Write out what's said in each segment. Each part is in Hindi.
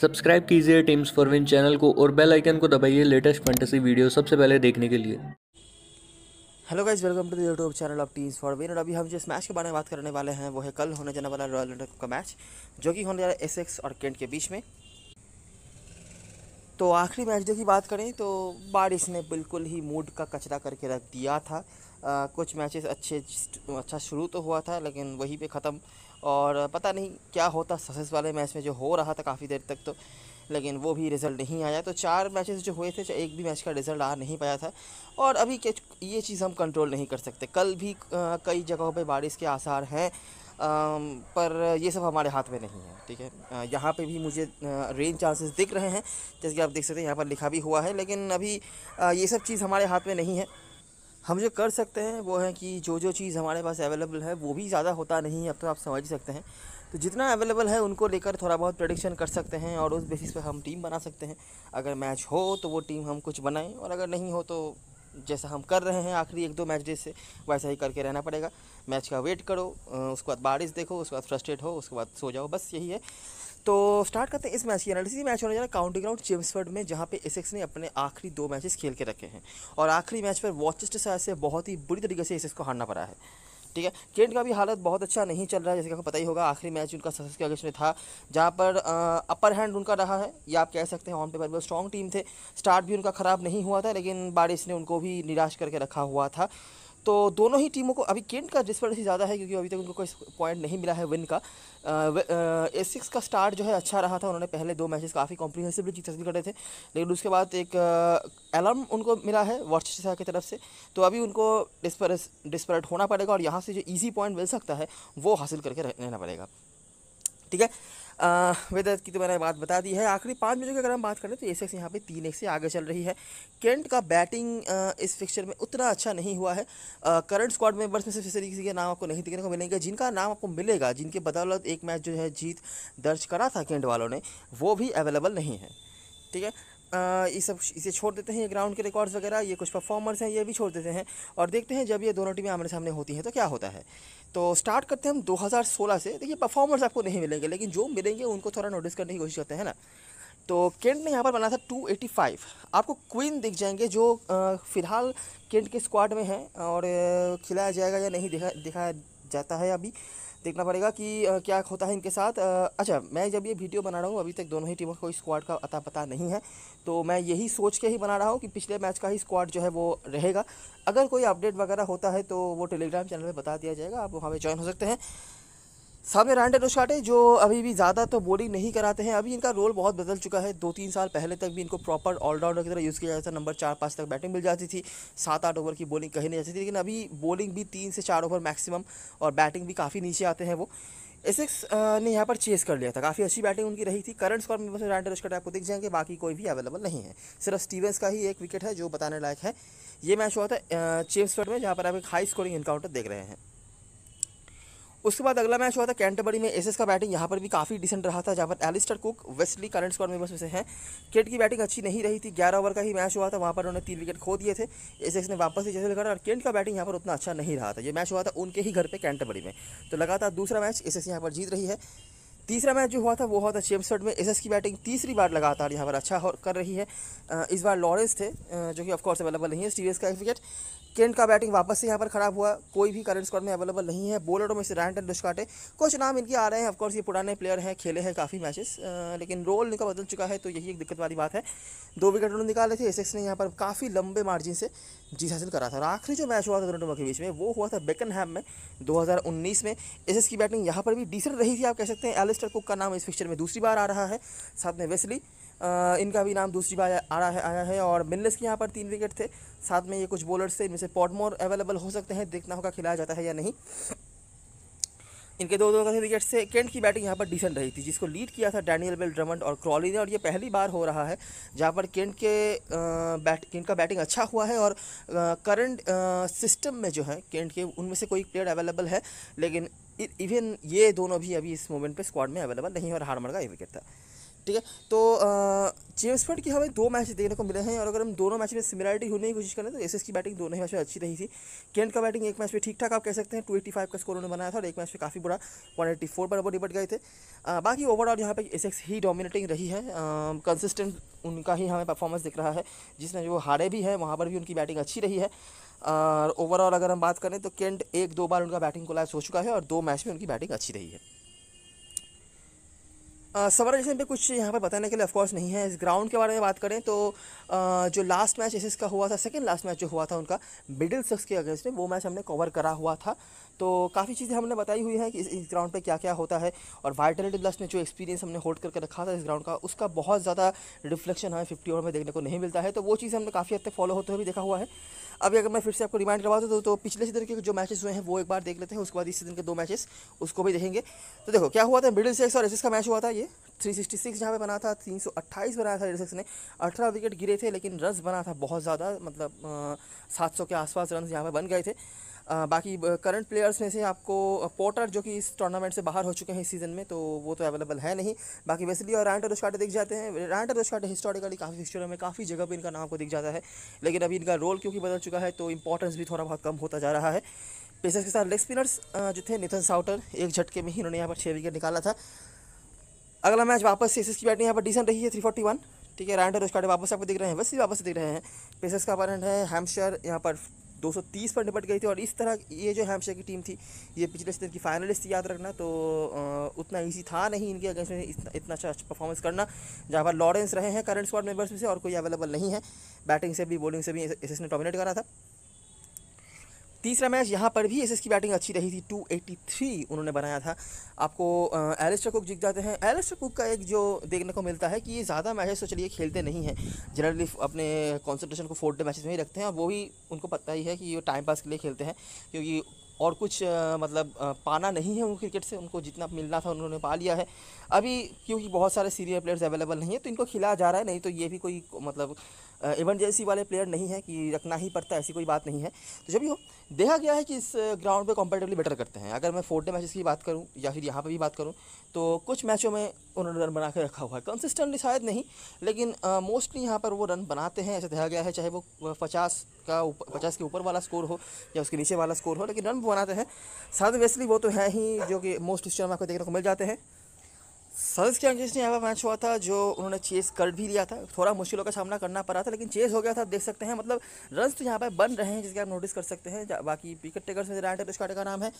सब्सक्राइब कीजिए टीम्स फॉर विन चैनल को और बेल आइकन को दबाइए लेटेस्ट फैंटेसी वीडियो सबसे पहले देखने के लिए hello guys welcome to the YouTube channel of Teams for Win और अभी हम जिस मैच के बारे में बात करने वाले हैं वो है कल होने जाने वाला रॉयल एंड का मैच जो कि होने जा रहा है एसेक्स और केंट के बीच में तो आखिरी मैच जो की बात करें तो बारिश ने बिल्कुल ही मूड का कचरा करके रख दिया था आ, कुछ मैचेस अच्छे अच्छा शुरू तो हुआ था लेकिन वहीं पे ख़त्म और पता नहीं क्या होता सक्सेस वाले मैच में जो हो रहा था काफ़ी देर तक तो लेकिन वो भी रिज़ल्ट नहीं आया तो चार मैचेस जो हुए थे एक भी मैच का रिज़ल्ट आ नहीं पाया था और अभी ये चीज़ हम कंट्रोल नहीं कर सकते कल भी कई जगहों पर बारिश के आसार हैं पर ये सब हमारे हाथ में नहीं है ठीक है यहाँ पे भी मुझे रेन चांसेस दिख रहे हैं जैसे कि आप देख सकते हैं यहाँ पर लिखा भी हुआ है लेकिन अभी ये सब चीज़ हमारे हाथ में नहीं है हम जो कर सकते हैं वो है कि जो जो चीज़ हमारे पास अवेलेबल है वो भी ज़्यादा होता नहीं है अब तो आप समझ सकते हैं तो जितना अवेलेबल है उनको लेकर थोड़ा बहुत प्रडिक्शन कर सकते हैं और उस बेसिस पर हम टीम बना सकते हैं अगर मैच हो तो वो टीम हम कुछ बनाएं और अगर नहीं हो तो जैसा हम कर रहे हैं आखिरी एक दो मैच डे से वैसा ही करके रहना पड़ेगा मैच का वेट करो उसके बाद बारिश देखो उसके बाद फ्रस्ट्रेट हो उसके बाद सो जाओ बस यही है तो स्टार्ट करते हैं इस मैच की एनालिसिस मैच होने जा रहा है काउंटी ग्राउंड चिम्सफर्ड में जहाँ पे एसेक्स ने अपने आखिरी दो मैचेस खेल के रखे हैं और आखिरी मैच पर वॉचेस्टर साइड से बहुत ही बुरी तरीके से एसेक्स को हारना पड़ा है ठीक है केंट का भी हालत बहुत अच्छा नहीं चल रहा है जैसे कि आपको पता ही होगा आखिरी मैच उनका सक्सेस के अगेंस्ट में था जहाँ पर अपर हैंड उनका रहा है या आप कह सकते हैं ऑन पेपर वो स्ट्रॉन्ग टीम थे स्टार्ट भी उनका ख़राब नहीं हुआ था लेकिन बारिश ने उनको भी निराश करके रखा हुआ था तो दोनों ही टीमों को अभी केंट का डिस्पेंसी ज़्यादा है क्योंकि अभी तक उनको कोई पॉइंट नहीं मिला है विन का ए सिक्स का स्टार्ट जो है अच्छा रहा था उन्होंने पहले दो मैचेस काफ़ी कॉम्प्रीहेंसिवली जीत हासिल करे थे लेकिन उसके बाद एक अलार्म उनको मिला है वॉचसा की तरफ से तो अभी उनको डिस्परेट होना पड़ेगा और यहाँ से जो ईजी पॉइंट मिल सकता है वो हासिल करके रहना पड़ेगा ठीक है वेदर की तो मैंने बात बता दी है आखिरी पाँच बजे की अगर हम बात करें तो सेक्स यहाँ पे तीन एक से आगे चल रही है केंट का बैटिंग इस फिक्चर में उतना अच्छा नहीं हुआ है करंट स्क्वाड मेंबर्स में सिर्फ इस तरीके के नाम आपको नहीं देखने को मिलेंगे जिनका नाम आपको मिलेगा जिनके बदौलत एक मैच जो है जीत दर्ज करा था केंट वालों ने वो भी अवेलेबल नहीं है ठीक है ये सब इसे छोड़ देते हैं ये ग्राउंड के रिकॉर्ड्स वगैरह ये कुछ परफॉर्मर्स हैं ये भी छोड़ देते हैं और देखते हैं जब ये दोनों टीमें आमने सामने होती हैं तो क्या होता है तो स्टार्ट करते हैं हम 2016 से देखिए तो परफॉर्मर्स आपको नहीं मिलेंगे लेकिन जो मिलेंगे उनको थोड़ा नोटिस करने की कोशिश करते हैं ना तो केंट ने यहाँ पर बना था 285 आपको क्वीन दिख जाएंगे जो फिलहाल केंट के स्क्वाड में हैं और खिलाया जाएगा या नहीं देखा दिखाया जाता है अभी देखना पड़ेगा कि क्या होता है इनके साथ अच्छा मैं जब ये वीडियो बना रहा हूँ अभी तक दोनों ही टीमों को स्क्वाड का अता पता नहीं है तो मैं यही सोच के ही बना रहा हूँ कि पिछले मैच का ही स्क्वाड जो है वो रहेगा अगर कोई अपडेट वगैरह होता है तो वो टेलीग्राम चैनल पर बता दिया जाएगा आप वहाँ पर ज्वाइन हो सकते हैं सामने रैंडन उशाटे जो अभी भी ज़्यादा तो बोलिंग नहीं कराते हैं अभी इनका रोल बहुत बदल चुका है दो तीन साल पहले तक भी इनको प्रॉपर ऑलराउंडर की तरह यूज़ किया जाता था नंबर चार पाँच तक बैटिंग मिल जाती थी सात आठ ओवर की बॉलिंग कहीं नहीं जाती थी लेकिन अभी बॉलिंग भी तीन से चार ओवर मैक्सिमम और बैटिंग भी काफ़ी नीचे आते हैं वो एसेक्स ने यहाँ पर चेस कर लिया था काफ़ी अच्छी बैटिंग उनकी रही थी करंट स्कोर में बस रायन आपको दिख जाएंगे बाकी कोई भी अवेलेबल नहीं है सिर्फ स्टीवेंस का ही एक विकेट है जो बताने लायक है ये मैच हुआ था चेम्सफर्ड में जहाँ पर आप एक हाई स्कोरिंग इनकाउंटर देख रहे हैं उसके बाद अगला मैच हुआ था कैंटबरी में एसएस का बैटिंग यहाँ पर भी काफ़ी डिसेंट रहा था जहाँ पर Alastair Cook Westley current squad में में से हैं किट की बैटिंग अच्छी नहीं रही थी ग्यारह ओवर का ही मैच हुआ था वहाँ पर उन्होंने तीन विकेट खो दिए थे एसएस ने वापस से जैसे लगा और केंट का बैटिंग यहाँ पर उतना अच्छा नहीं रहा था ये मैच हुआ था उनके ही घर पर कैंटबरी में तो लगातार दूसरा मैच एस यहाँ पर जीत रही है तीसरा मैच जो हुआ था वो हुआ था चेम्सफर्ड में एसएस की बैटिंग तीसरी बार लगातार यहाँ पर अच्छा कर रही है इस बार लॉरेंस थे जो कि ऑफकोर्स अवेलेबल नहीं है स्टीवियस का एक विकेट केंट का बैटिंग वापस से यहाँ पर खराब हुआ कोई भी करंट स्कॉट में अवेलेबल नहीं है बोलरों में से रैंट एंड दुष्काटे कुछ नाम इनके आ रहे हैं ऑफकोर्स ये पुराने प्लेयर हैं खेले हैं काफ़ी मैचेस लेकिन रोल इनका बदल चुका है तो यही एक दिक्कत वाली बात है दो विकेट उन्होंने निकाले थे एसेक्स ने यहाँ पर काफ़ी लंबे मार्जिन से जीत हासिल करा था और आखिरी जो मैच हुआ था दोनों के बीच में वो हुआ था बेकन हैम में दो में एस की बैटिंग यहाँ पर भी डिसेंट रही थी आप कह सकते हैं एलिस्टर कुक का नाम इस पिक्चर में दूसरी बार आ रहा है साथ में वेस्ली आ, इनका भी नाम दूसरी बार आ रहा है आया है और मिलनेस के यहाँ पर तीन विकेट थे साथ में ये कुछ बॉलर्स थे इनमें से पॉटमोर अवेलेबल हो सकते हैं देखना होगा खिलाया जाता है या नहीं इनके दो दो के विकेट से केंट की बैटिंग यहाँ पर डिसेंट रही थी जिसको लीड किया था डैनियल बेल ड्रमंड और क्रॉली ने और ये पहली बार हो रहा है जहाँ पर केंट के बैट केंट का बैटिंग अच्छा हुआ है और करंट सिस्टम में जो है केंट के उनमें से कोई प्लेयर अवेलेबल है लेकिन इवन ये दोनों भी अभी इस मोमेंट पे स्क्वाड में अवेलेबल नहीं और हारमर का ये विकेट था ठीक है तो जेम्स फर्ड की हमें दो मैच देखने को मिले हैं और अगर हम दोनों मैच में सिमिलरिटी होने की कोशिश करें तो एस की बैटिंग दोनों ही मैच में अच्छी रही थी केंट का बैटिंग एक मैच में ठीक ठाक आप कह सकते हैं टू का स्कोर उन्होंने बनाया था और एक मैच में काफ़ी बुरा वन एट्टी फोर पर वो निपट गए थे आ, बाकी ओवरऑल यहाँ पर एस ही डोमिनेटिंग रही है कंसिस्टेंट उनका ही हमें परफॉर्मेंस दिख रहा है जिसमें जो हारे भी हैं वहाँ पर भी उनकी बैटिंग अच्छी रही है और ओवरऑल अगर हम बात करें तो केंट एक दो बार उनका बैटिंग लाइस हो चुका है और दो मैच में उनकी बैटिंग अच्छी रही है सवरजन पे कुछ यहाँ पर बताने के लिए ऑफकोर्स नहीं है इस ग्राउंड के बारे में बात करें तो आ, जो लास्ट मैच एसिस का हुआ था सेकेंड लास्ट मैच जो हुआ था उनका मिडिल सक्स के अगेंस्ट में वो मैच हमने कवर करा हुआ था तो काफ़ी चीज़ें हमने बताई हुई हैं कि इस, ग्राउंड पे क्या क्या होता है और वाइटलिटी प्लस में जो एक्सपीरियंस हमने होल्ड करके रखा था इस ग्राउंड का उसका बहुत ज़्यादा रिफ्लेक्शन हमें फिफ्टी ओवर में देखने को नहीं मिलता है तो वो चीज़ हमने काफ़ी हद तक फॉलो होते हुए भी देखा हुआ है अभी अगर मैं फिर से आपको रिमाइंड करवा दूँ तो, तो पिछले सीजन के जो मैचेस हुए हैं वो एक बार देख लेते हैं उसके बाद इस सीजन के दो मैचेस उसको भी देखेंगे तो देखो क्या हुआ था मिडिल सेक्स और एसिस का मैच हुआ था ये 366 जहाँ पर बना था 328 बनाया था एसिस ने 18 विकेट गिरे थे लेकिन रन बना था बहुत ज़्यादा मतलब सात के आसपास रन यहाँ पर बन गए थे बाकी करंट प्लेयर्स में से आपको पोर्टर जो कि इस टूर्नामेंट से बाहर हो चुके हैं इस सीज़न में तो वो तो अवेलेबल है नहीं बाकी वैसे भी और रैंटर रोशकाटे दिख जाते हैं रैंटर रोशकाटे हिस्टोरिकली काफ़ी फिक्चरों में काफ़ी जगह पर इनका नाम को दिख जाता है लेकिन अभी इनका रोल क्योंकि बदल चुका है तो इंपॉर्टेंस भी थोड़ा बहुत कम होता जा रहा है पेसर्स के साथ लेग स्पिनर्स जो थे नितिन साउटर एक झटके में ही उन्होंने यहाँ पर छः विकेट निकाला था अगला मैच वापस से की बैटिंग यहाँ पर डिसेंट रही है थ्री फोर्टी वन ठीक है रैंडर उसका वापस आपको दिख रहे हैं वैसे वापस दिख रहे हैं पेसर्स का अपॉइंट है हेमशर यहाँ पर 230 पर निपट गई थी और इस तरह ये जो हैमशे की टीम थी ये पिछले सीजन की फाइनलिस्ट याद रखना तो उतना ईजी था नहीं इनके अगेंस्ट में इतना अच्छा अच्छा परफॉर्मेंस करना जहाँ पर लॉरेंस रहे हैं करंट स्क्वाड मेंबर्स में से और कोई अवेलेबल नहीं है बैटिंग से भी बॉलिंग से भी एस ने डोमिनेट करा था तीसरा मैच यहाँ पर भी एस की बैटिंग अच्छी रही थी 283 उन्होंने बनाया था आपको एलिस्टर कुक जीत जाते हैं एलिस्टर कुक का एक जो देखने को मिलता है कि ये ज़्यादा मैचेस तो चलिए खेलते नहीं हैं जनरली अपने कॉन्सेंट्रेशन को फोर डे मैचेस में ही रखते हैं और वो भी उनको पता ही है कि ये टाइम पास के लिए खेलते हैं क्योंकि और कुछ आ, मतलब आ, पाना नहीं है उनको क्रिकेट से उनको जितना मिलना था उन्होंने पा लिया है अभी क्योंकि बहुत सारे सीनियर प्लेयर्स अवेलेबल नहीं है तो इनको खिलाया जा रहा है नहीं तो ये भी कोई मतलब इमरजेंसी वाले प्लेयर नहीं है कि रखना ही पड़ता है ऐसी कोई बात नहीं है तो जब भी हो देखा गया है कि इस ग्राउंड पे कॉम्पेटिवली बेटर करते हैं अगर मैं फोर डे मैचेस की बात करूं या फिर यहाँ पे भी बात करूं तो कुछ मैचों में उन्होंने रन बना के रखा हुआ है कंसिस्टेंटली शायद नहीं लेकिन मोस्टली यहाँ पर वो रन बनाते हैं ऐसा देखा गया है चाहे वो पचास का पचास के ऊपर वाला स्कोर हो या उसके नीचे वाला स्कोर हो लेकिन रन बनाते हैं साथ वेस्टली वो तो हैं ही जो कि मोस्ट हिस्टर में आपको देखने को मिल जाते हैं सर्स के अगेंस्ट यहाँ पर मैच हुआ था जो उन्होंने चेस कर भी लिया था थोड़ा मुश्किलों का सामना करना पड़ा था लेकिन चेस हो गया था देख सकते हैं मतलब रन तो यहाँ पर बन रहे हैं जिसके आप नोटिस कर सकते हैं बाकी विकेट टेकर्स में रैंड स्काटे का नाम है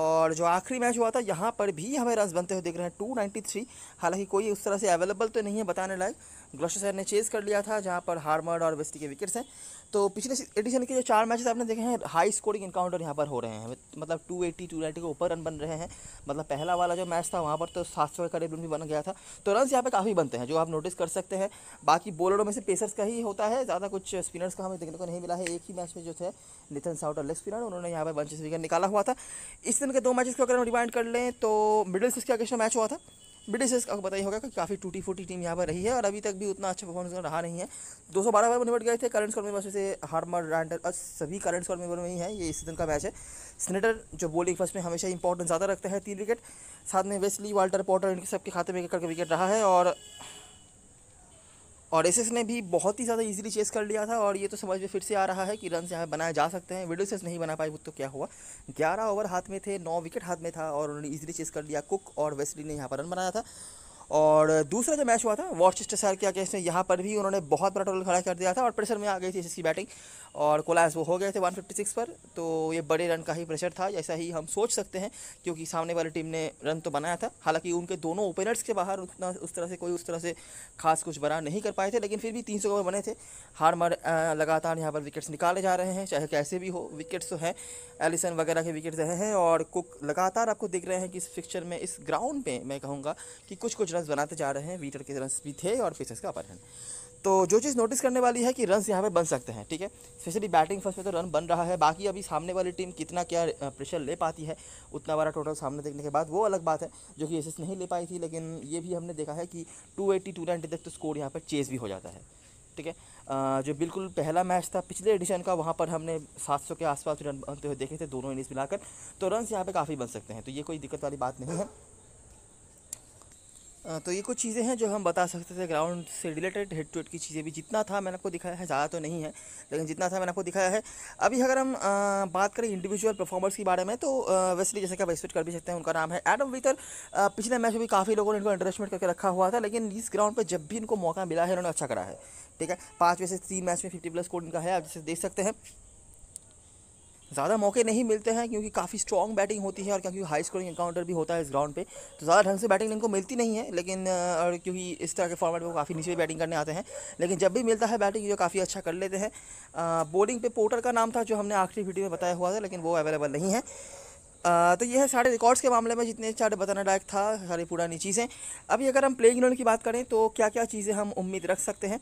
और जो आखिरी मैच हुआ था यहाँ पर भी हमें रन बनते हुए देख रहे हैं टू हालांकि कोई उस तरह से अवेलेबल तो नहीं है बताने लायक सर ने चेज कर लिया था जहाँ पर हार्मर्ड और वेस्टी के विकेट्स हैं तो पिछले एडिशन के जो चार मैचेस आपने देखे हैं हाई स्कोरिंग इनकाउंटर यहाँ पर हो रहे हैं मतलब 280 290 के ऊपर रन बन रहे हैं मतलब पहला वाला जो मैच था वहाँ पर तो सात सौ करीब रन भी बन गया था तो रन यहाँ पर काफ़ी बनते हैं जो आप नोटिस कर सकते हैं बाकी बॉलरों में से पेसर्स का ही होता है ज़्यादा कुछ स्पिनर्स का हमें देखने को नहीं मिला है एक ही मैच में जो थे नितिन साउट और लेग स्पिनर उन्होंने यहाँ पर बंचेस विकेट निकाला हुआ था इस दिन के दो मैचेस को अगर हम रिमाइंड कर लें तो मिडिल सिक्स के मैच हुआ था ब्रिटिशर्स का पता ही होगा कि काफ़ी टूटी फूटी टीम यहाँ पर रही है और अभी तक भी उतना अच्छा परफॉर्मेंस रहा नहीं है दो सौ बारह ओवर में निपट गए थे करंट स्कोर में बस से हार्मर रैंडर सभी करंट स्कोर मेंबर में ही है ये इस सीजन का मैच है स्नेटर जो बॉलिंग फर्स्ट में हमेशा इंपॉर्टेंस ज़्यादा रखते हैं तीन विकेट साथ में वेस्ली वाल्टर पॉटर इनके सबके खाते में करके विकेट रहा है और और एस ने भी बहुत ही ज़्यादा इजीली चेस कर लिया था और ये तो समझ में फिर से आ रहा है कि रन यहाँ बनाए जा सकते हैं विडो सेस नहीं बना पाए तो क्या हुआ ग्यारह ओवर हाथ में थे नौ विकेट हाथ में था और उन्होंने ईजिली चेस कर लिया कुक और वेस्टली ने यहाँ पर रन बनाया था और दूसरा जो मैच हुआ था वॉर्चेस्टर शहर क्या कहते हैं यहाँ पर भी उन्होंने बहुत बड़ा टोटल खड़ा कर दिया था और प्रेशर में आ गई थी इसकी बैटिंग और कोलास वो हो गए थे 156 पर तो ये बड़े रन का ही प्रेशर था जैसा ही हम सोच सकते हैं क्योंकि सामने वाली टीम ने रन तो बनाया था हालांकि उनके दोनों ओपनर्स के बाहर उतना उस तरह से कोई उस तरह से खास कुछ बना नहीं कर पाए थे लेकिन फिर भी तीन ओवर बने थे हार मर लगातार यहाँ पर विकेट्स निकाले जा रहे हैं चाहे कैसे भी हो विकेट्स तो हैं एलिसन वगैरह के विकेट्स रहे हैं और कुक लगातार आपको दिख रहे हैं कि इस फिक्चर में इस ग्राउंड पर मैं कहूँगा कि कुछ कुछ रन रन बनाते जा रहे हैं वीटर के रन भी थे और पेसर्स का अपर हैंड तो जो चीज़ नोटिस करने वाली है कि रन यहाँ पे बन सकते हैं ठीक है स्पेशली बैटिंग फर्स्ट में तो रन बन रहा है बाकी अभी सामने वाली टीम कितना क्या प्रेशर ले पाती है उतना बड़ा टोटल सामने देखने के बाद वो अलग बात है जो कि एसेस नहीं ले पाई थी लेकिन ये भी हमने देखा है कि टू टू 290 तक तो स्कोर यहाँ पर चेज भी हो जाता है ठीक है जो बिल्कुल पहला मैच था पिछले एडिशन का वहाँ पर हमने 700 के आसपास रन बनते हुए देखे थे दोनों इनिंग्स मिलाकर तो रन यहाँ पे काफ़ी बन सकते हैं तो ये कोई दिक्कत वाली बात नहीं है तो ये कुछ चीज़ें हैं जो हम बता सकते थे ग्राउंड से रिलेटेड हेड टू हेड की चीज़ें भी जितना था मैंने आपको दिखाया है ज़्यादा तो नहीं है लेकिन जितना था मैंने आपको दिखाया है अभी अगर हम आ, बात करें इंडिविजुअल परफॉर्मर्स के बारे में तो वैसे जैसे कि आप एक्सपेक्ट कर भी सकते हैं उनका नाम है एडम वितर पिछले मैच में भी काफ़ी लोगों ने इनको इंटरेस्टमेंट करके रखा हुआ था लेकिन इस ग्राउंड पर जब भी इनको मौका मिला है इन्होंने अच्छा करा है ठीक है पाँच में से तीन मैच में फिफ्टी प्लस कोड इनका है आप जैसे देख सकते हैं ज़्यादा मौके नहीं मिलते हैं क्योंकि काफ़ी स्ट्रॉन्ग बैटिंग होती है और क्योंकि हाई स्कोरिंग इंकाउंटर भी होता है इस ग्राउंड पे तो ज़्यादा ढंग से बैटिंग इनको मिलती नहीं है लेकिन और क्योंकि इस तरह के फॉर्मेट में काफ़ी नीचे बैटिंग करने आते हैं लेकिन जब भी मिलता है बैटिंग जो काफ़ी अच्छा कर लेते हैं बॉलिंग पे पोर्टर का नाम था जो हमने आखिरी वीडियो में बताया हुआ था लेकिन वो अवेलेबल नहीं है तो यह है सारे रिकॉर्ड्स के मामले में जितने चार्ट बताना लायक था सारी पुरानी चीज़ें अभी अगर हम प्लेइंग इलेवन की बात करें तो क्या क्या चीज़ें हम उम्मीद रख सकते हैं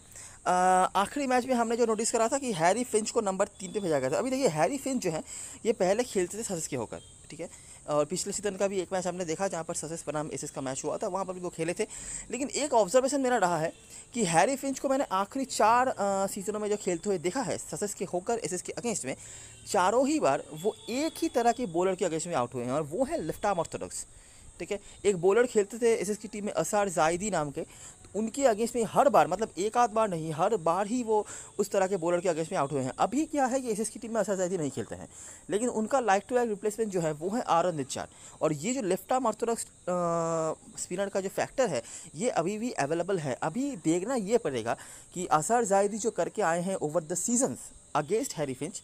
आखिरी मैच में हमने जो नोटिस करा था कि हैरी फिंच को नंबर तीन पे भेजा गया था अभी देखिए हैरी फिंच जो है ये पहले खेलते थे के होकर ठीक है और पिछले सीजन का भी एक मैच हमने देखा जहाँ पर ससेस बनाम एसेस का मैच हुआ था वहाँ पर भी वो खेले थे लेकिन एक ऑब्जर्वेशन मेरा रहा है कि हैरी फिंच को मैंने आखिरी चार सीजनों में जो खेलते हुए देखा है ससेस के होकर एसेस के अगेंस्ट में चारों ही बार वो एक ही तरह के बॉलर के अगेंस्ट में आउट हुए हैं और वो है लेफ्ट आर्म ऑर्थोडॉक्स ठीक है एक बॉलर खेलते थे एस की टीम में असार जायदी नाम के उनके अगेंस्ट में हर बार मतलब एक आध बार नहीं हर बार ही वो उस तरह के बॉलर के अगेंस्ट में आउट हुए हैं अभी क्या है कि एस की टीम में असर नहीं खेलते हैं लेकिन उनका लाइक टू लाइक रिप्लेसमेंट जो है वो है आर निचार और ये जो लेफ्ट आर्म ऑर्थोडॉक्स स्पिनर का जो फैक्टर है ये अभी भी अवेलेबल है अभी देखना ये पड़ेगा कि असर जायदी जो करके आए हैं over the seasons against Harry Finch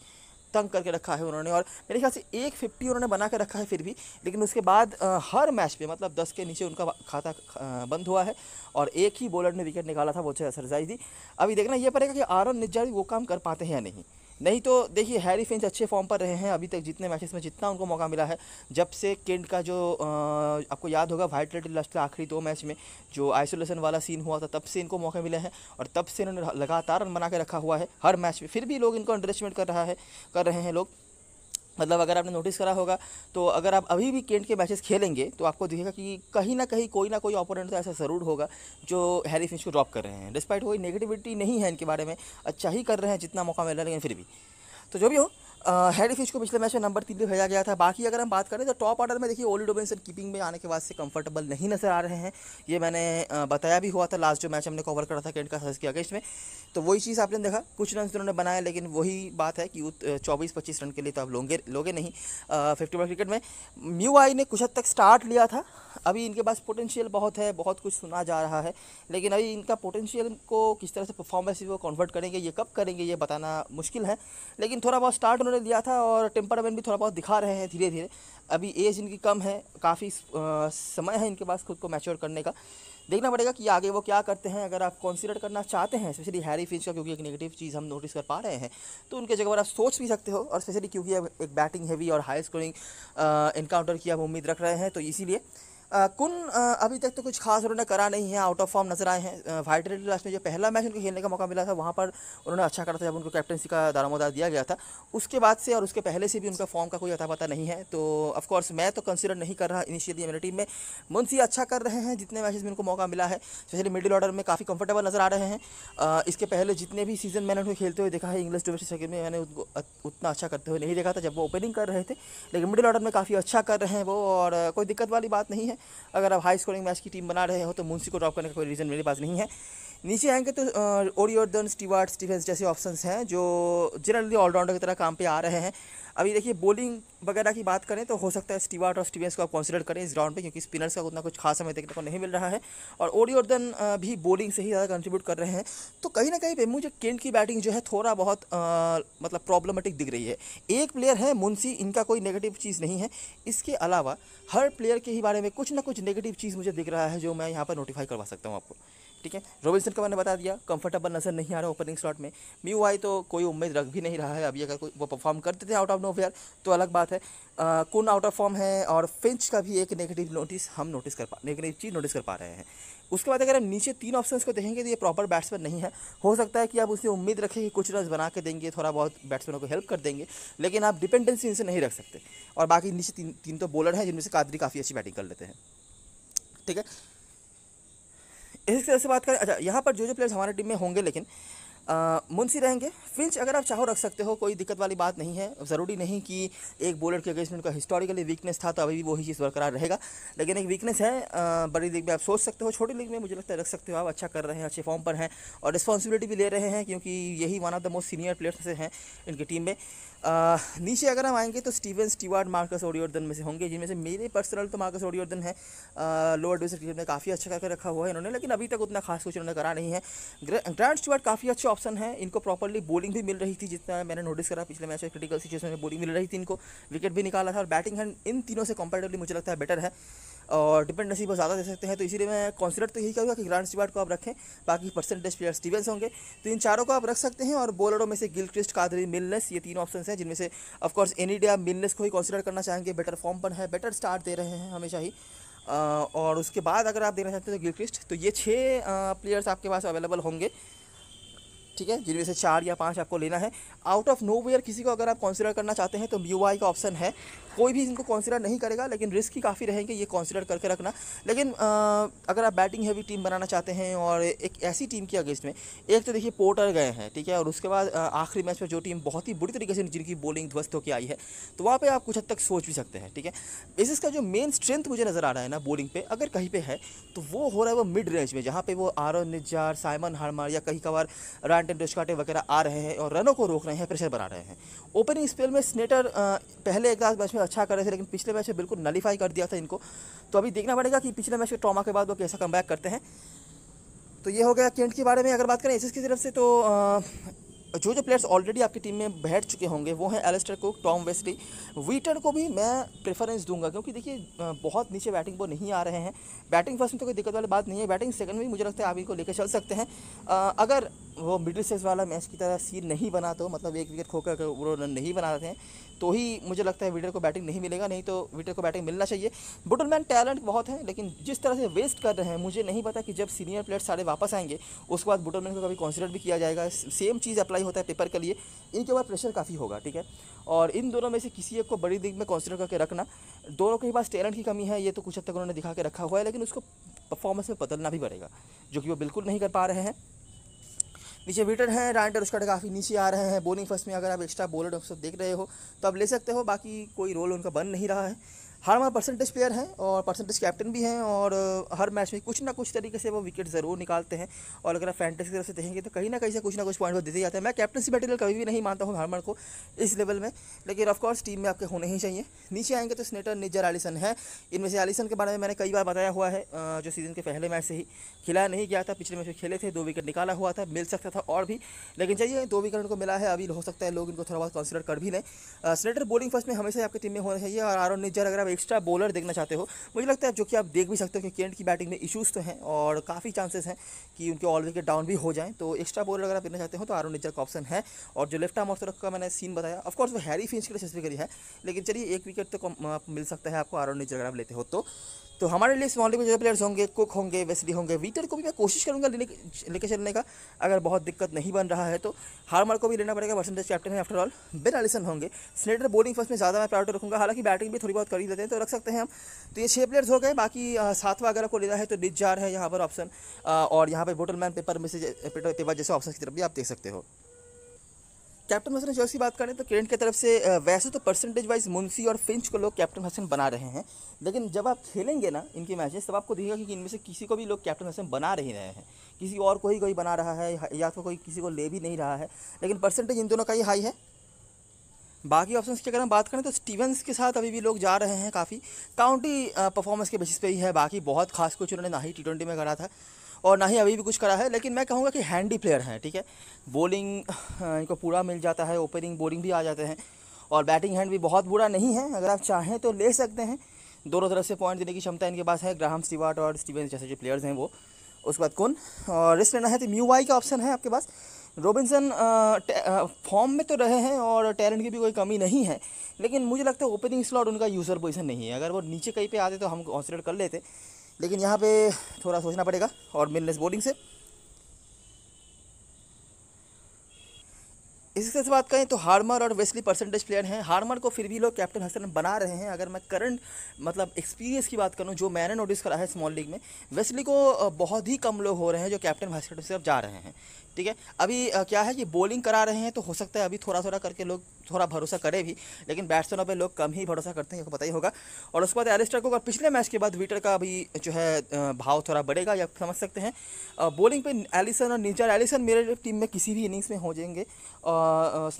तंग करके रखा है उन्होंने और मेरे ख्याल से एक फिफ्टी उन्होंने बना के रखा है फिर भी लेकिन उसके बाद हर मैच पे मतलब दस के नीचे उनका खाता बंद हुआ है और एक ही बॉलर ने विकेट निकाला था वो चाहे सरजाई थी अभी देखना यह पड़ेगा कि आरन निज्जा वो काम कर पाते हैं या नहीं नहीं तो देखिए हैरी फिंच अच्छे फॉर्म पर रहे हैं अभी तक जितने मैचेस में जितना उनको मौका मिला है जब से केंट का जो आ, आपको याद होगा वाइट रेड लास्ट का आखिरी दो मैच में जो आइसोलेशन वाला सीन हुआ था तब से इनको मौके मिले हैं और तब से इन्होंने लगातार रन बना के रखा हुआ है हर मैच में फिर भी लोग इनको अंडर कर रहा है कर रहे हैं लोग मतलब अगर आपने नोटिस करा होगा तो अगर आप अभी भी केंट के मैचेस खेलेंगे तो आपको दिखेगा कि कहीं ना कहीं कोई ना कोई ऑपोनेंट तो ऐसा ज़रूर होगा जो हैरी फिंच को ड्रॉप कर रहे हैं डिस्पाइट कोई नेगेटिविटी नहीं है इनके बारे में अच्छा ही कर रहे हैं जितना मौका मिल रहा है लेकिन फिर भी तो जो भी हो हेड फिश को पिछले मैच में नंबर तीन पे भेजा गया था बाकी अगर हम बात करें तो टॉप ऑर्डर में देखिए ओली डोबिनसन कीपिंग में आने के बाद से कंफर्टेबल नहीं नजर आ रहे हैं ये मैंने बताया भी हुआ था लास्ट जो मैच हमने कवर करा था केंट का सर्स के अगेंस्ट में तो वही चीज़ आपने देखा कुछ रन तो उन्होंने बनाया लेकिन वही बात है कि चौबीस पच्चीस रन के लिए तो आप लोगे लोगे नहीं फिफ्टी वन क्रिकेट में म्यू आई ने कुछ हद तक स्टार्ट लिया था अभी इनके पास पोटेंशियल बहुत है बहुत कुछ सुना जा रहा है लेकिन अभी इनका पोटेंशियल को किस तरह से परफॉर्मेंस को कन्वर्ट करेंगे ये कब करेंगे ये बताना मुश्किल है लेकिन थोड़ा बहुत स्टार्ट उन्होंने लिया था और टेम्परामेंट भी थोड़ा बहुत दिखा रहे हैं धीरे धीरे अभी एज इनकी कम है काफ़ी समय है इनके पास खुद को मैच्योर करने का देखना पड़ेगा कि आगे वो क्या करते हैं अगर आप कॉन्सिडर करना चाहते हैं स्पेशली हैरी फिंच का क्योंकि एक नेगेटिव चीज़ हम नोटिस कर पा रहे हैं तो उनके जगह पर आप सोच भी सकते हो और स्पेशली क्योंकि अब एक बैटिंग हैवी और हाई स्कोरिंग इनकाउंटर की आप उम्मीद रख रहे हैं तो इसीलिए कुन अभी तक तो कुछ खास उन्होंने करा नहीं है आउट ऑफ फॉर्म नजर आए हैं वाइट रेड लास्ट में जो पहला मैच उनको खेलने का मौका मिला था वहाँ पर उन्होंने अच्छा करा था जब उनको कैप्टनसी का दारामोदार दिया गया था उसके बाद से और उसके पहले से भी उनका फॉर्म का कोई अता पता नहीं है तो ऑफकोर्स मैं तो कंसिडर नहीं कर रहा इनिशियली मेरी टीम में मुंशी अच्छा कर रहे हैं जितने मैचेज में उनको मौका मिला है स्पेशली मिडिल ऑर्डर में काफ़ी कंफर्टेबल नजर आ रहे हैं इसके पहले जितने भी सीजन मैंने उनको खेलते हुए देखा है इंग्लिश डोमेस्टिक सर्किट में मैंने उनको उतना अच्छा करते हुए नहीं देखा था जब वो ओपनिंग कर रहे थे लेकिन मिडिल ऑर्डर में काफ़ी अच्छा कर रहे हैं वो और कोई दिक्कत वाली बात नहीं है अगर आप हाई स्कोरिंग मैच की टीम बना रहे हो तो मुंशी को ड्रॉप करने का कोई रीज़न मेरे पास नहीं है नीचे आएंगे तो ओरियोर्दन स्टीवर्ट स्टीफेंस जैसे ऑप्शंस हैं जो जनरली ऑलराउंडर की तरह काम पे आ रहे हैं अभी देखिए बॉलिंग वगैरह की बात करें तो हो सकता है स्टीवार्ट और स्टीवेंस को आप कॉन्सिडर करें इस ग्राउंड पे क्योंकि स्पिनर्स का उतना कुछ खास समय देखने को नहीं मिल रहा है और ओडियोर्दन भी बॉलिंग से ही ज़्यादा कंट्रीब्यूट कर रहे हैं तो कहीं ना कहीं मुझे केंट की बैटिंग जो है थोड़ा बहुत आ, मतलब प्रॉब्लमेटिक दिख रही है एक प्लेयर है मुंशी इनका कोई नेगेटिव चीज़ नहीं है इसके अलावा हर प्लेयर के ही बारे में कुछ ना कुछ नेगेटिव चीज़ मुझे दिख रहा है जो मैं यहाँ पर नोटिफाई करवा सकता हूँ आपको ठीक है रॉबिन्सन का मैंने बता दिया कंफर्टेबल नजर नहीं आ रहा ओपनिंग स्लॉट में मी आई तो कोई उम्मीद रख भी नहीं रहा है अभी अगर कोई वो परफॉर्म करते थे आउट ऑफ नो तो अलग बात है कौन आउट ऑफ फॉर्म है और फिंच का भी एक नेगेटिव नोटिस हम नोटिस कर पा नेगेटिव चीज़ नोटिस कर पा रहे हैं उसके बाद अगर हम नीचे तीन ऑप्शंस को देखेंगे तो ये प्रॉपर बैट्समैन नहीं है हो सकता है कि आप उसे उम्मीद रखें कि कुछ रन बना के देंगे थोड़ा बहुत बैट्समैनों को हेल्प कर देंगे लेकिन आप डिपेंडेंसी इनसे नहीं रख सकते और बाकी नीचे तीन तीन तो बॉलर हैं जिनमें से कादरी काफ़ी अच्छी बैटिंग कर लेते हैं ठीक है इसी तरह से बात करें अच्छा यहाँ पर जो जो प्लेयर्स हमारे टीम में होंगे लेकिन मुंशी रहेंगे फिंच अगर आप चाहो रख सकते हो कोई दिक्कत वाली बात नहीं है ज़रूरी नहीं कि एक बॉलर के अगेंस्ट में उनका हिस्टोरिकली वीकनेस था तो अभी भी वही चीज़ बरकरार रहेगा लेकिन एक वीकनेस है बड़ी लीग में आप सोच सकते हो छोटी लीग में मुझे लगता है रख सकते हो आप अच्छा कर रहे हैं अच्छे फॉर्म पर हैं और रिस्पॉन्सिबिलिटी भी ले रहे हैं क्योंकि यही one of the most senior players से हैं इनकी टीम में आ, नीचे अगर हम आएंगे तो स्टीवन स्टीवार्ड मार्कस ओडियोर्धन में से होंगे जिनमें से मेरे पर्सनल तो मार्कस ओडियोर्धन है लोअर डिविजन क्रिकेट में काफ़ी अच्छा करके रखा हुआ है इन्होंने लेकिन अभी तक उतना खास कुछ उन्होंने करा नहीं है ग्रैंड स्टीवार्ड काफ़ी अच्छा ऑप्शन है इनको प्रॉपरली बॉलिंग भी मिल रही थी जितना मैंने नोटिस करा पिछले मैच में क्रिटिकल सिचुएशन में बॉलिंग मिल रही थी इनको विकेट भी निकाला था और बैटिंग हैंड इन तीनों से कंपेरेटिवली मुझे लगता है बेटर है और डिपेंडेंसी बहुत ज़्यादा दे सकते हैं तो इसीलिए मैं कॉन्सिडर तो यही करूँगा कि ग्रांड स्टीवार्ट को आप रखें बाकी परसेंटेज प्लेयर स्टीवेंस होंगे तो इन चारों को आप रख सकते हैं और बॉलरों में से गिल क्रिस्ट कादरी मिलनेस ये तीन ऑप्शन हैं जिनमें से ऑफकोर्स एनी डे आप मिलनेस को ही कॉन्सिडर करना चाहेंगे बेटर फॉर्म पर है बेटर स्टार्ट दे रहे हैं हमेशा ही और उसके बाद अगर आप देखना चाहते हैं तो गिलक्रिस्ट तो ये छः प्लेयर्स आपके पास अवेलेबल होंगे ठीक है जिनमें से चार या पाँच आपको लेना है आउट ऑफ नो वेयर किसी को अगर आप कंसीडर करना चाहते हैं तो यू का ऑप्शन है कोई भी इनको कॉन्सिडर नहीं करेगा लेकिन रिस्क ही काफ़ी रहेंगे ये कॉन्सिडर करके रखना लेकिन आ, अगर आप बैटिंग हैवी टीम बनाना चाहते हैं और एक ऐसी टीम की अगेंस्ट में एक तो देखिए पोर्टर गए हैं ठीक है और उसके बाद आखिरी मैच में जो टीम बहुत ही बुरी तरीके से जिनकी बॉलिंग ध्वस्त होकर आई है तो वहाँ पर आप कुछ हद तक सोच भी सकते हैं ठीक है इस इसका जो मेन स्ट्रेंथ मुझे नज़र आ रहा है ना बॉलिंग पे अगर कहीं पर है तो वो हो रहा है वो मिड रेंज में जहाँ पर वो ओन निजार साइमन हारमार या कहीं कबार रान एंड डुस्काटे वगैरह आ रहे हैं और रनों को रोक रहे हैं प्रेशर बना रहे हैं ओपनिंग स्पेल में स्नेटर पहले एक मैच में अच्छा कर रहे थे लेकिन पिछले मैच में बिल्कुल नलीफाई कर दिया था इनको तो अभी देखना पड़ेगा कि पिछले मैच के ट्रॉमा के बाद वो कैसा कम करते हैं तो ये हो गया केंट के बारे में अगर बात करें एस की तरफ से तो जो जो प्लेयर्स ऑलरेडी आपकी टीम में बैठ चुके होंगे वो हैं एलेस्टर कुक टॉम वेस्टी वीटर को भी मैं प्रेफरेंस दूंगा क्योंकि देखिए बहुत नीचे बैटिंग वो नहीं आ रहे हैं बैटिंग फर्स्ट में तो कोई दिक्कत वाली बात नहीं है बैटिंग सेकंड में भी मुझे लगता है आप इनको लेकर चल सकते हैं अगर वो मिडिल सेज वाला मैच की तरह सीन नहीं बना तो मतलब एक विकेट खोकर वो रन नहीं बनाते हैं तो ही मुझे लगता है विटर को बैटिंग नहीं मिलेगा नहीं तो विटर को बैटिंग मिलना चाहिए बुटलमैन टैलेंट बहुत है लेकिन जिस तरह से वेस्ट कर रहे हैं मुझे नहीं पता कि जब सीनियर प्लेयर सारे वापस आएंगे उसके बाद बुटलमैन को कभी कॉन्सिडर भी किया जाएगा सेम चीज़ अप्लाई होता है पेपर के लिए इनके ऊपर प्रेशर काफ़ी होगा ठीक है और इन दोनों में से किसी एक को बड़ी दिग में कॉन्सिडर करके रखना दोनों के पास टैलेंट की कमी है ये तो कुछ हद तक उन्होंने दिखा के रखा हुआ है लेकिन उसको परफॉर्मेंस में बदलना भी पड़ेगा जो कि वो बिल्कुल नहीं कर पा रहे हैं नीचे विटर हैं राइटर उसका काफ़ी नीचे आ रहे हैं बोलिंग फर्स्ट में अगर आप एक्स्ट्रा बॉलर देख रहे हो तो आप ले सकते हो बाकी कोई रोल उनका बन नहीं रहा है हर हमारा परसेंटेज प्लेयर हैं और परसेंटेज कैप्टन भी हैं और हर मैच में कुछ ना कुछ तरीके से वो विकेट ज़रूर निकालते हैं और अगर आप फैंटेसी की तरफ से देखेंगे तो कहीं ना कहीं से कुछ ना कुछ पॉइंट वो देते जाते हैं मैं कैप्टनसी मटेरियल कभी भी नहीं मानता हूँ हारमन को इस लेवल में लेकिन ऑफकोर्स टीम में आपके होने ही चाहिए नीचे आएंगे तो स्नेटर निजर एलिसन है इनमें से एलिसन के बारे में मैंने कई बार बताया हुआ है जो सीज़न के पहले मैच से ही खिलाया नहीं गया था पिछले मैच में खेले थे दो विकेट निकाला हुआ था मिल सकता था और भी लेकिन चाहिए दो विकेट उनको मिला है अभी हो सकता है लोग इनको थोड़ा बहुत कंसिडर कर भी लें स्नेटर बोलिंग फर्स्ट में हमेशा आपकी टीम में होना चाहिए और आरोन निजर अगर आप एक्स्ट्रा बॉलर देखना चाहते हो मुझे लगता है जो कि आप देख भी सकते हो कि केंट की बैटिंग में इशूज़ तो हैं और काफ़ी चांसेस हैं कि उनके ऑल विकेट डाउन भी हो जाएँ तो एक्स्ट्रा बॉलर अगर आप देखना चाहते हो तो आरो नेचर का ऑप्शन है और जो लेफ्ट आर्म तरफ का मैंने सीन बताया ऑफकोर्स वो हैरी फिंच के लिए करी है लेकिन चलिए एक विकेट तो मिल सकता है आपको आरो नेचर अगर आप लेते हो तो तो हमारे लिए इस मोहल्ले में जो प्लेयर्स होंगे कुक होंगे वेस्टली होंगे वीटर को भी मैं कोशिश करूंगा लेने लेके चलने का अगर बहुत दिक्कत नहीं बन रहा है तो हारमर को भी लेना पड़ेगा परसेंटेज कैप्टन है आफ्टर ऑल बेन एलिसन होंगे स्नेटर बोलिंग फर्स्ट में ज़्यादा मैं प्रायोरिटी रखूँगा हालांकि बैटिंग भी थोड़ी बहुत कर ही देते हैं तो रख सकते हैं हम तो ये छः प्लेयर्स हो गए बाकी सातवा अगर आपको लेना है तो डिजार है यहाँ पर ऑप्शन और यहाँ पर बोटल मैन पेपर मिसेज पेपर जैसे ऑप्शन की तरफ भी आप देख सकते हो कैप्टन हसन जैसी की बात करें तो किरण की तरफ से वैसे तो परसेंटेज वाइज मुंशी और फिंच को लोग कैप्टन हसन बना रहे हैं लेकिन जब आप खेलेंगे ना इनके मैचेस तब आपको दिखेगा कि इनमें से किसी को भी लोग कैप्टन हसन बना नहीं रहे हैं किसी और को ही कोई बना रहा है या तो कोई किसी को ले भी नहीं रहा है लेकिन परसेंटेज इन दोनों का ही हाई है बाकी ऑप्शन की अगर हम बात करें तो स्टीवंस के साथ अभी भी लोग जा रहे हैं काफ़ी काउंटी परफॉर्मेंस के बेसिस पे ही है बाकी बहुत खास कुछ उन्होंने ना ही टी ट्वेंटी में करा था और ना ही अभी भी कुछ करा है लेकिन मैं कहूँगा कि हैंडी प्लेयर हैं ठीक है बॉलिंग हाँ, इनको पूरा मिल जाता है ओपनिंग बॉलिंग भी आ जाते हैं और बैटिंग हैंड भी बहुत बुरा नहीं है अगर आप चाहें तो ले सकते हैं दोनों तरफ से पॉइंट देने की क्षमता इनके पास है ग्राहम स्टीवाट और स्टीवन जैसे जो प्लेयर्स हैं वो उसके बाद कौन और रिस्क लेना है तो म्यू वाई का ऑप्शन है आपके पास रोबिनसन फॉर्म में तो रहे हैं और टैलेंट की भी कोई कमी नहीं है लेकिन मुझे लगता है ओपनिंग स्लॉट उनका यूज़र पोजिशन नहीं है अगर वो नीचे कहीं पे आते तो हम कॉन्सिडर कर लेते लेकिन यहाँ पे थोड़ा सोचना पड़ेगा और मिलनेस बोर्डिंग से इसके से बात करें तो हार्मर और वेस्ली परसेंटेज प्लेयर हैं हार्मर को फिर भी लोग कैप्टन हसन बना रहे हैं अगर मैं करंट मतलब एक्सपीरियंस की बात करूं जो मैंने नोटिस करा है स्मॉल लीग में वेस्ली को बहुत ही कम लोग हो रहे हैं जो कैप्टन हसन की तरफ जा रहे हैं ठीक है अभी क्या है कि बॉलिंग करा रहे हैं तो हो सकता है अभी थोड़ा थोड़ा करके लोग थोड़ा भरोसा करे भी लेकिन बैट्समैनों पे लोग कम ही भरोसा करते हैं आपको पता ही होगा और उसके बाद एलिस्टर को पिछले मैच के बाद वीटर का अभी जो है भाव थोड़ा बढ़ेगा या समझ सकते हैं बॉलिंग पे एलिसन और निज्जर एलिसन मेरे टीम में किसी भी इनिंग्स में हो जाएंगे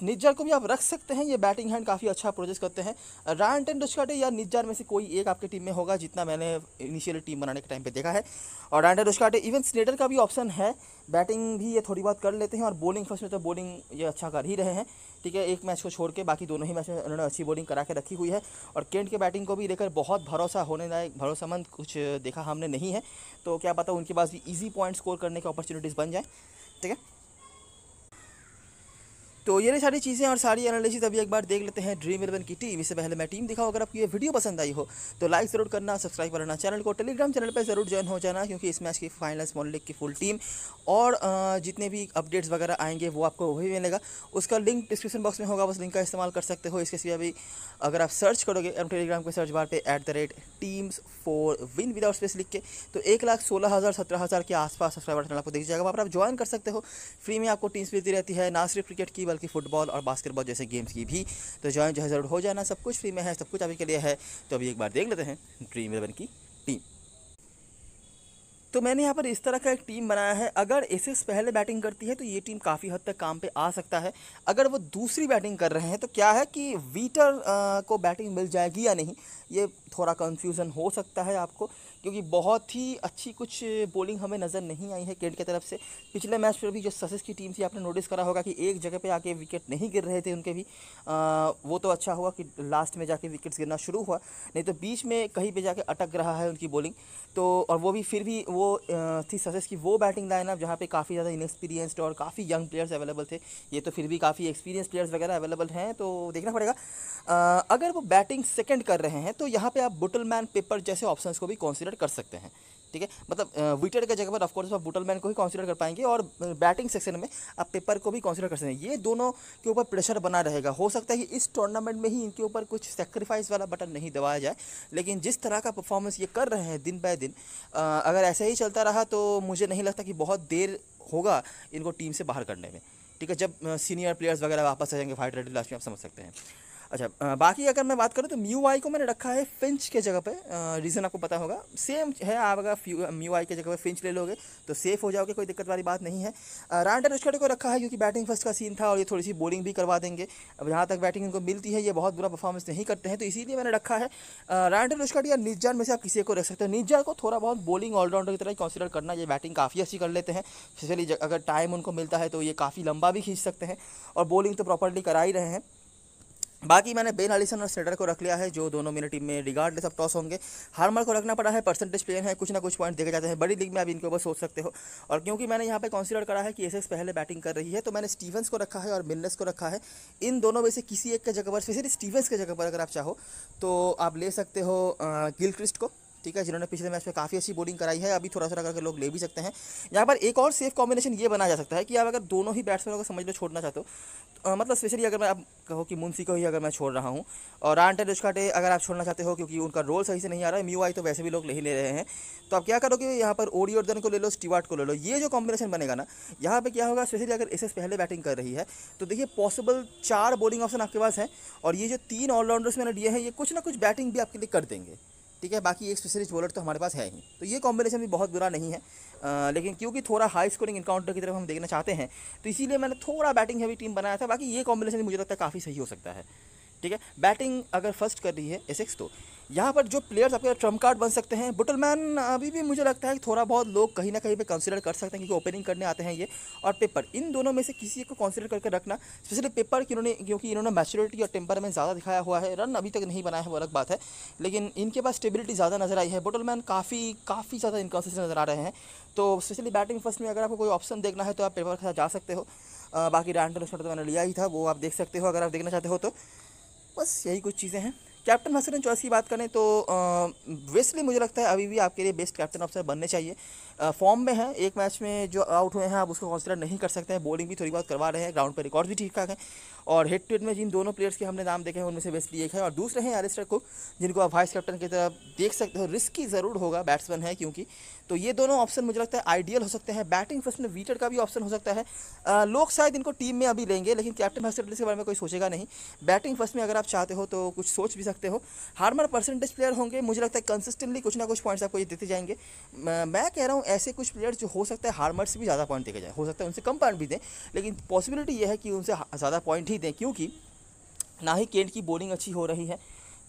निज्जर को भी आप रख सकते हैं ये बैटिंग हैंड काफ़ी अच्छा प्रोजेस करते हैं रायन टेन डुस्काटे या निज्जर में से कोई एक आपकी टीम में होगा जितना मैंने इनिशियली टीम बनाने के टाइम पर देखा है और Ryan ten Doeschate even Snater का भी ऑप्शन है बैटिंग भी ये थोड़ी बात कर लेते हैं और बॉलिंग फर्स्ट में तो बॉलिंग ये अच्छा कर ही रहे हैं ठीक है एक मैच को छोड़ के बाकी दोनों ही मैच में उन्होंने अच्छी बॉलिंग करा के रखी हुई है और केंट के बैटिंग को भी लेकर बहुत भरोसा होने लायक भरोसामंद कुछ देखा हमने नहीं है तो क्या पता उनके पास भी ईजी पॉइंट स्कोर करने की अपॉर्चुनिटीज़ बन जाए ठीक है तो ये सारी चीज़ें और सारी एनालिसिस अभी एक बार देख लेते हैं ड्रीम इलेवन की टीम इससे पहले मैं टीम दिखाऊँ अगर आपको ये वीडियो पसंद आई हो तो लाइक ज़रूर करना सब्सक्राइब करना चैनल को टेलीग्राम चैनल पर ज़रूर ज्वाइन हो जाना क्योंकि इस मैच की फाइनल स्मॉल लीग की फुल टीम और जितने भी अपडेट्स वगैरह आएंगे वो आपको वही मिलेगा उसका लिंक डिस्क्रिप्शन बॉक्स में होगा उस लिंक का इस्तेमाल कर सकते हो इसके सिवा भी अगर आप सर्च करोगे टेलीग्राम के सर्च बार पर at the rate teams for win without space लिख के तो एक लाख सोलह हज़ार सत्रह हज़ार के आसपास सब्सक्राइबर चैनल आपको दिख जाएगा वहाँ पर आप ज्वाइन कर सकते हो फ्री में आपको टीम्स मिलती रहती है ना सिर्फ क्रिकेट की बल्कि फ़ुटबॉल और बास्केटबॉल जैसे गेम्स की भी तो ज्वाइन जो है ज़रूर हो जाना सब कुछ फ्री में है सब कुछ आपके लिए है तो अभी एक बार देख लेते हैं ड्रीम इलेवन की टीम तो मैंने यहाँ पर इस तरह का एक टीम बनाया है अगर एसिस पहले बैटिंग करती है तो ये टीम काफ़ी हद तक काम पे आ सकता है अगर वो दूसरी बैटिंग कर रहे हैं तो क्या है कि वीटर आ, को बैटिंग मिल जाएगी या नहीं ये थोड़ा कन्फ्यूज़न हो सकता है आपको क्योंकि बहुत ही अच्छी कुछ बोलिंग हमें नज़र नहीं आई है केंट की तरफ से पिछले मैच पर भी जो ससेस की टीम थी आपने नोटिस करा होगा कि एक जगह पे आके विकेट नहीं गिर रहे थे उनके भी आ, वो तो अच्छा हुआ कि लास्ट में जाके विकेट्स गिरना शुरू हुआ नहीं तो बीच में कहीं पर जाके अटक रहा है उनकी बॉलिंग तो और वो भी फिर भी वो थी ससेस की वो बैटिंग लाइन अब जहाँ पर काफ़ी ज़्यादा इनएक्सपीरियंसड और काफ़ी यंग प्लेयर्स अवेलेबल थे ये तो फिर भी काफ़ी एक्सपीरियंस प्लेयर्स वगैरह अवेलेबल हैं तो देखना पड़ेगा अगर वो बैटिंग सेकेंड कर रहे हैं तो यहाँ पर आप बुटलमैन पेपर जैसे ऑप्शन को भी कॉन्सिडर कर सकते हैं ठीक है मतलब विकेट के जगह पर ऑफकोर्स आप बुटलमैन को ही कॉन्सिडर कर पाएंगे और बैटिंग सेक्शन में आप पेपर को भी कॉन्सिडर कर सकते हैं ये दोनों के ऊपर प्रेशर बना रहेगा हो सकता है कि इस टूर्नामेंट में ही इनके ऊपर कुछ सेक्रीफाइस वाला बटन नहीं दबाया जाए लेकिन जिस तरह का परफॉर्मेंस ये कर रहे हैं दिन बाय दिन अगर ऐसे ही चलता रहा तो मुझे नहीं लगता कि बहुत देर होगा इनको टीम से बाहर करने में ठीक है जब सीनियर प्लेयर्स वगैरह वापस आ जाएंगे फाइट रेडी लास्ट में आप समझ सकते हैं अच्छा बाकी अगर मैं बात करूँ तो म्यू आई को मैंने रखा है फिंच के जगह पे रीज़न आपको पता होगा सेम है आप अगर म्यू आई के जगह पे फिंच ले लोगे तो सेफ हो जाओगे कोई दिक्कत वाली बात नहीं है रैंडर रुस्कटे को रखा है क्योंकि बैटिंग फर्स्ट का सीन था और ये थोड़ी सी बोलिंग भी करवा देंगे अब जहाँ तक बैटिंग इनको मिलती है ये बहुत बुरा परफॉर्मेंस नहीं करते हैं तो इसीलिए मैंने रखा है रैंडर रुस्कट या निजान में से आप किसी को रख सकते हो निजान को थोड़ा बहुत बॉलिंग ऑलराउंडर की तरह कंसिडर करना ये बैटिंग काफ़ी अच्छी कर लेते हैं स्पेशली अगर टाइम उनको मिलता है तो ये काफ़ी लंबा भी खींच सकते हैं और बॉलिंग तो प्रॉपरली करा ही रहे हैं बाकी मैंने बेन अलीसन और सेडर को रख लिया है जो दोनों मेरी टीम में रिगार्डलेस ऑफ टॉस होंगे हार्मर को रखना पड़ा है परसेंटेज प्लेयर है कुछ ना कुछ पॉइंट देखे जाते हैं बड़ी लीग में आप इनके ऊपर सोच सकते हो और क्योंकि मैंने यहाँ पे कॉन्सिडर करा है कि एस पहले बैटिंग कर रही है तो मैंने स्टीवंस को रखा है और मिलनेस को रखा है इन दोनों में से किसी एक के जगह पर स्पेशली स्टीवंस के जगह पर अगर आप चाहो तो आप ले सकते हो गिलक्रिस्ट को ठीक है जिन्होंने पिछले मैच में काफ़ी अच्छी बॉलिंग कराई है अभी थोड़ा थोड़ा करके लोग ले भी सकते हैं यहाँ पर एक और सेफ कॉम्बिनेशन ये बना जा सकता है कि आप अगर दोनों ही बैट्समैनों को समझ लो छोड़ना चाहते हो तो, मतलब स्पेशली अगर मैं आप कहो कि मुंशी को ही अगर मैं छोड़ रहा हूँ और रान टेड अगर आप छोड़ना चाहते हो क्योंकि उनका रोल सही से नहीं आ रहा है म्यू आई तो वैसे भी लोग नहीं ले रहे हैं तो आप क्या करोगे यहाँ पर ओडी और को ले लो स्टीवार्ट को ले लो ये जो कॉम्बिनेशन बनेगा ना यहाँ पर क्या होगा स्पेशली अगर एस पहले बैटिंग कर रही है तो देखिए पॉसिबल चार बॉलिंग ऑप्शन आपके पास हैं और ये जो तीन ऑलराउंडर्स मैंने दिए हैं ये कुछ ना कुछ बैटिंग भी आपके लिए कर देंगे ठीक है बाकी एक स्पेशलिस्ट बॉलर तो हमारे पास है ही तो ये कॉम्बिनेशन भी बहुत बुरा नहीं है आ, लेकिन क्योंकि थोड़ा हाई स्कोरिंग इनकाउंटर की तरफ हम देखना चाहते हैं तो इसीलिए मैंने थोड़ा बैटिंग हैवी टीम बनाया था बाकी ये कॉम्बिनेशन मुझे लगता है काफ़ी सही हो सकता है ठीक है बैटिंग अगर फर्स्ट कर रही है एसेक्स तो यहाँ पर जो प्लेयर्स आपके ट्रम्प कार्ड बन सकते हैं बुटलमैन अभी भी मुझे लगता है कि थोड़ा बहुत लोग कहीं ना कहीं पे कंसिडर कर सकते हैं क्योंकि ओपनिंग करने आते हैं ये और पेपर इन दोनों में से किसी को कंसिडर करके रखना स्पेशली पेपर कि इन्होंने क्योंकि इन्होंने मैच्योरिटी और टेम्परमेंट ज़्यादा दिखाया हुआ है रन अभी तक नहीं बनाया है वो अलग बात है लेकिन इनके पास स्टेबिलिटी ज़्यादा नजर आई है बुटलमैन काफ़ी काफ़ी ज़्यादा इनकन्सिस्टेंट नजर आ रहे हैं तो स्पेशली बैटिंग फर्स्ट में अगर आपको कोई ऑप्शन देखना है तो आप पेपर के साथ जा सकते हो बाकी रैंडल शॉट तो मैंने लिया ही था वो आप देख सकते हो अगर आप देखना चाहते हो तो बस यही कुछ चीज़ें हैं कैप्टन हसन चॉइस की बात करें तो वेस्टली मुझे लगता है अभी भी आपके लिए बेस्ट कैप्टन ऑफिसर बनने चाहिए फॉर्म में है एक मैच में जो आउट हुए हैं आप उसको कंसिडर नहीं कर सकते हैं बॉलिंग भी थोड़ी बहुत करवा रहे हैं ग्राउंड पर रिकॉर्ड भी ठीक ठाक है और हेड टू हेड में जिन दोनों प्लेयर्स के हमने नाम देखे हैं उनमें से बेस्ट एक है और दूसरे हैं एलिस्टर को जिनको आप वाइस कैप्टन की तरफ देख सकते हो रिस्की ज़रूर होगा बैट्समैन है क्योंकि तो ये दोनों ऑप्शन मुझे लगता है आइडियल हो सकते हैं बैटिंग फर्स्ट में वीटर का भी ऑप्शन हो सकता है लोग शायद इनको टीम में अभी लेंगे लेकिन कैप्टन फैसिलिटीज के बारे में कोई सोचेगा नहीं बैटिंग फर्स्ट में अगर आप चाहते हो तो कुछ सोच भी सकते हो हार्मर परसेंटेज प्लेयर होंगे मुझे लगता है कंसिस्टेंटली कुछ ना कुछ पॉइंट्स आपको ये देते जाएंगे मैं कह रहा हूँ ऐसे कुछ प्लेयर्स जो हो सकता है हार्मर से भी ज़्यादा पॉइंट देखे जाए हो सकता है उनसे कम पॉइंट भी दें लेकिन पॉसिबिलिटी यह है कि उनसे ज़्यादा पॉइंट ही दें क्योंकि ना ही केंट की बॉलिंग अच्छी हो रही है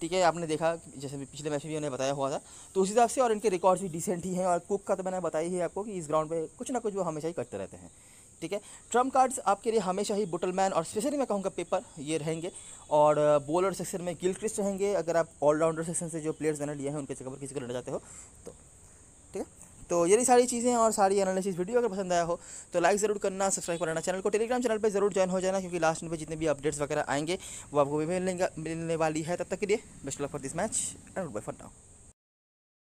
ठीक है आपने देखा जैसे पिछले मैच में भी उन्हें बताया हुआ था तो उस हिसाब से और इनके रिकॉर्ड्स भी डिसेंट ही हैं और कुक का तो मैंने बताया ही आपको कि इस ग्राउंड पे कुछ ना कुछ वो हमेशा ही करते रहते हैं ठीक है ट्रम्प कार्ड्स आपके लिए हमेशा ही बुटलमैन और स्पेशली मैं कहूँगा पेपर ये रहेंगे और बॉलर सेक्शन में गिल रहेंगे अगर आप ऑलराउंडर सेक्शन से जो प्लेयर्स मैंने लिए हैं उनके जगह पर किसी को लड़ जाते हो तो तो यही सारी चीज़ें और सारी एनालिसिस वीडियो अगर पसंद आया हो तो लाइक ज़रूर करना सब्सक्राइब करना चैनल को टेलीग्राम चैनल पर जरूर ज्वाइन हो जाना क्योंकि लास्ट में जितने भी अपडेट्स वगैरह आएंगे वो आपको भी मिलने मिलने वाली है तब तक के लिए best luck for this match and bye for now